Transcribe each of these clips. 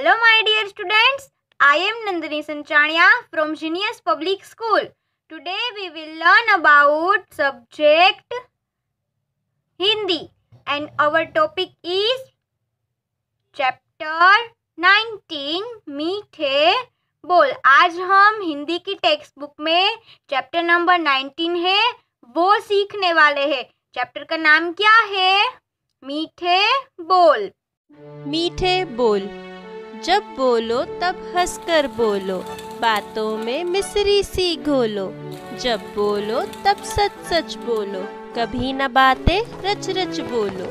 hello my dear students I am Nandini Sanchania from Genius Public School today we will learn about subject Hindi and our topic is chapter nineteen मीठे बोल आज हम हिंदी की text book में chapter number nineteen है वो सीखने वाले हैं चैप्टर का नाम क्या है मीठे बोल मीठे बोल जब बोलो तब हंसकर बोलो बातों में मिसरी सी घोलो जब बोलो तब सच सच बोलो कभी न बातें रच रच बोलो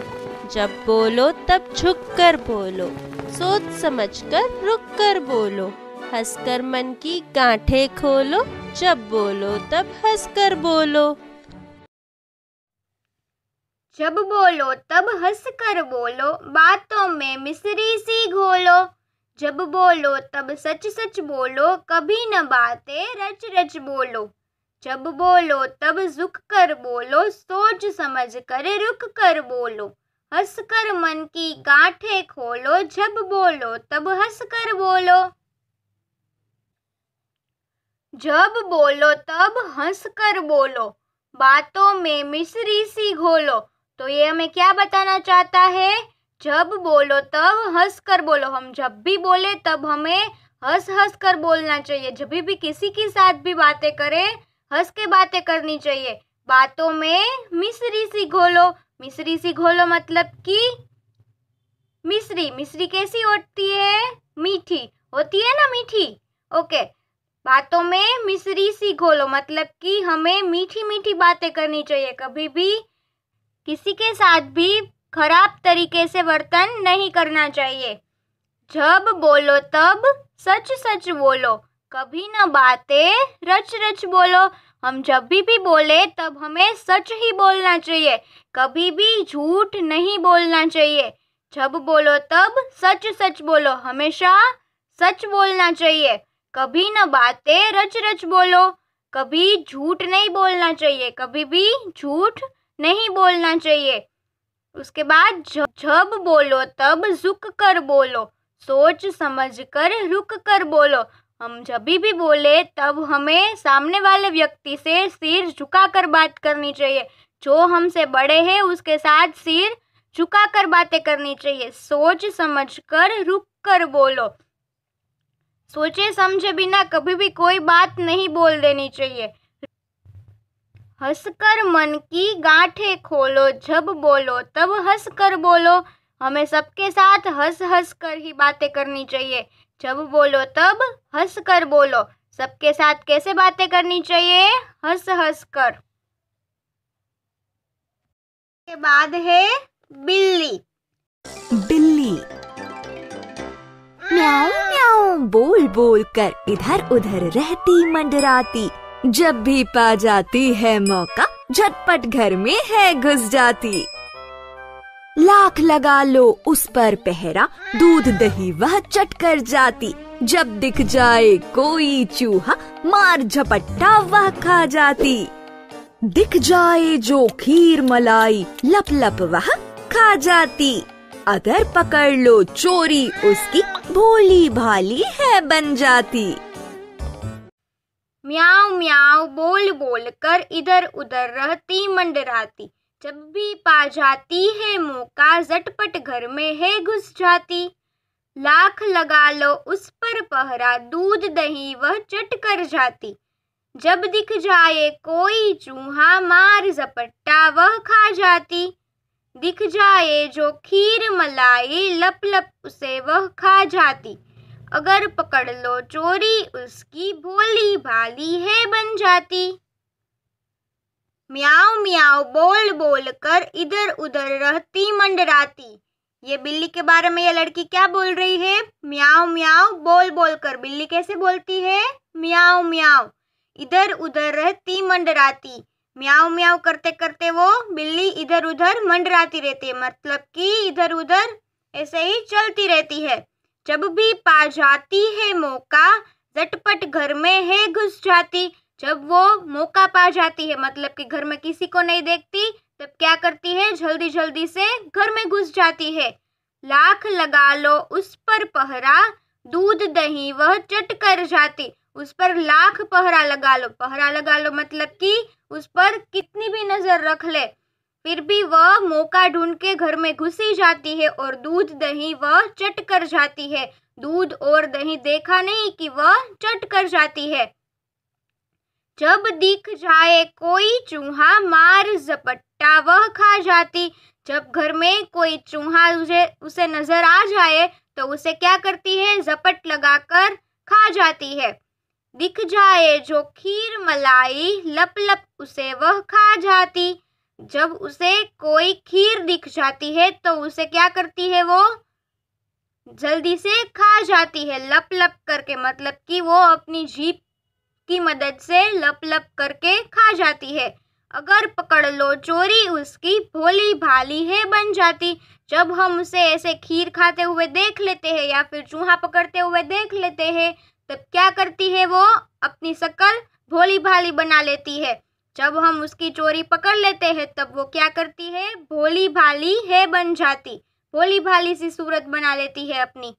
जब बोलो तब झुक कर बोलो सोच समझ कर रुक कर बोलो हंस कर मन की गांठे खोलो जब बोलो तब हंस कर बोलो जब बोलो तब हंस कर बोलो बातों में मिसरी सी घोलो जब बोलो तब सच सच बोलो कभी न बाते रच रच बोलो जब बोलो तब झुक कर बोलो सोच समझ कर रुक कर बोलो हंस कर मन की गांठे खोलो जब बोलो तब हंस कर बोलो जब बोलो तब हंस कर बोलो बातों में मिश्री सी घोलो तो ये हमें क्या बताना चाहता है जब बोलो तब हंस कर बोलो हम जब भी बोले तब हमें हंस हंस कर बोलना चाहिए जब भी किसी के साथ भी बातें करें हंस के बातें करनी चाहिए बातों में मिश्री सी घोलो मिश्री सी घोलो मतलब कि मिश्री मिश्री कैसी होती है मीठी होती है ना मीठी ओके बातों में मिश्री सी घोलो मतलब कि हमें मीठी मीठी बातें करनी चाहिए कभी भी किसी के साथ भी खराब तरीके से वर्तन नहीं करना चाहिए जब बोलो तब सच सच बोलो कभी न बातें रच रच बोलो हम जब भी भी बोले तब हमें सच ही बोलना चाहिए कभी भी झूठ नहीं बोलना चाहिए जब बोलो तब सच सच बोलो हमेशा सच बोलना चाहिए कभी न बातें रच रच बोलो कभी झूठ नहीं बोलना चाहिए कभी भी झूठ नहीं बोलना चाहिए उसके बाद जब बोलो तब झुक कर बोलो सोच समझ कर रुक कर बोलो हम जब भी बोले तब हमें सामने वाले व्यक्ति से सिर झुका कर बात करनी चाहिए जो हमसे बड़े हैं उसके साथ सिर झुका कर बातें करनी चाहिए सोच समझ कर रुक कर बोलो सोचे समझे बिना कभी भी कोई बात नहीं बोल देनी चाहिए हंसकर मन की गांठें खोलो जब बोलो तब हंस कर बोलो हमें सबके साथ हंस हंस कर ही बातें करनी चाहिए जब बोलो तब हंस कर बोलो सबके साथ कैसे बातें करनी चाहिए हंस हंस कर के बाद है बिल्ली बिल्ली म्याऊ म्याऊ बोल बोल कर इधर उधर रहती मंडराती जब भी पा जाती है मौका झटपट घर में है घुस जाती लाख लगा लो उस पर पहरा दूध दही वह चट कर जाती जब दिख जाए कोई चूहा मार झपट्टा वह खा जाती दिख जाए जो खीर मलाई लप लप वह खा जाती अगर पकड़ लो चोरी उसकी भोली भाली है बन जाती म्याव म्याव बोल बोल कर इधर उधर रहती मंडराती जब भी पा जाती है मौका झटपट घर में है घुस जाती लाख लगा लो उस पर पहरा दूध दही वह चट कर जाती जब दिख जाए कोई चूहा मार झपट्टा वह खा जाती दिख जाए जो खीर मलाई लप लप उसे वह खा जाती अगर पकड़ लो चोरी उसकी भोली भाली है बन जाती म्याओ म्याओ बोल बोल कर इधर उधर रहती मंडराती ये बिल्ली के बारे में ये लड़की क्या बोल रही है म्याओ म्याओ बोल बोल कर बिल्ली कैसे बोलती है म्याओ म्याओ इधर उधर रहती मंडराती म्याओ म्याओ करते करते वो बिल्ली इधर उधर मंडराती रहती है मतलब कि इधर उधर ऐसे ही चलती रहती है जब भी पा जाती है मौका झटपट घर में है घुस जाती जब वो मौका पा जाती है मतलब कि घर में किसी को नहीं देखती तब क्या करती है जल्दी जल्दी से घर में घुस जाती है लाख लगा लो उस पर पहरा दूध दही वह चट कर जाती उस पर लाख पहरा लगा लो पहरा लगा लो मतलब कि उस पर कितनी भी नज़र रख ले फिर भी वह मौका ढूंढ के घर में घुसी जाती है और दूध दही वह चट कर जाती है दूध और दही देखा नहीं कि वह चट कर जाती है जब दिख जाए कोई चूहा मार झपट्टा वह खा जाती जब घर में कोई चूहा उसे उसे नजर आ जाए तो उसे क्या करती है झपट लगाकर खा जाती है दिख जाए जो खीर मलाई लप लप उसे वह खा जाती जब उसे कोई खीर दिख जाती है तो उसे क्या करती है वो जल्दी से खा जाती है लप लप करके मतलब कि वो अपनी जीप की मदद से लप लप करके खा जाती है अगर पकड़ लो चोरी उसकी भोली भाली है बन जाती जब हम उसे ऐसे खीर खाते हुए देख लेते हैं या फिर चूहा पकड़ते हुए देख लेते हैं तब क्या करती है वो अपनी शक्ल भोली भाली बना लेती है जब हम उसकी चोरी पकड़ लेते हैं तब वो क्या करती है भोली भाली है बन जाती भोली भाली सी सूरत बना लेती है अपनी